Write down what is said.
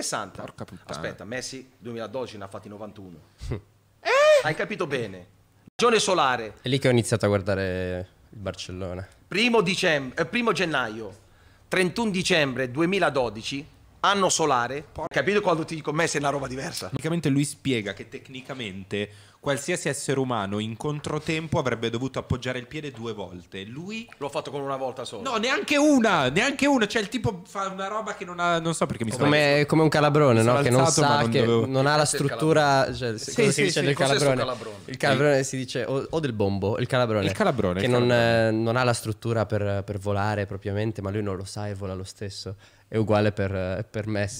60. Porca puttana. Aspetta, Messi 2012 ne ha fatti 91. Hm. eh? Hai capito bene. Giorno solare. È lì che ho iniziato a guardare il Barcellona. Primo, dicembre, eh, primo gennaio, 31 dicembre 2012, anno solare. Porca. Capito quando ti dico Messi è una roba diversa? Praticamente lui spiega che tecnicamente qualsiasi essere umano in controtempo avrebbe dovuto appoggiare il piede due volte. Lui. L'ho fatto con una volta solo. No, neanche una, neanche una. Cioè, il tipo fa una roba che non ha. Non so perché mi sono. Come, come un calabrone, no? Alzato, che non sa, non che dovevo... non ha la struttura. Cioè, sì, sì, si dice sì, del calabrone. calabrone. Il calabrone sì. si dice o, o, del bombo, il calabrone. Il calabrone. Che il calabrone. Non, eh, non, ha la struttura per, per, volare propriamente, ma lui non lo sa e vola lo stesso. È uguale per, eh, per me.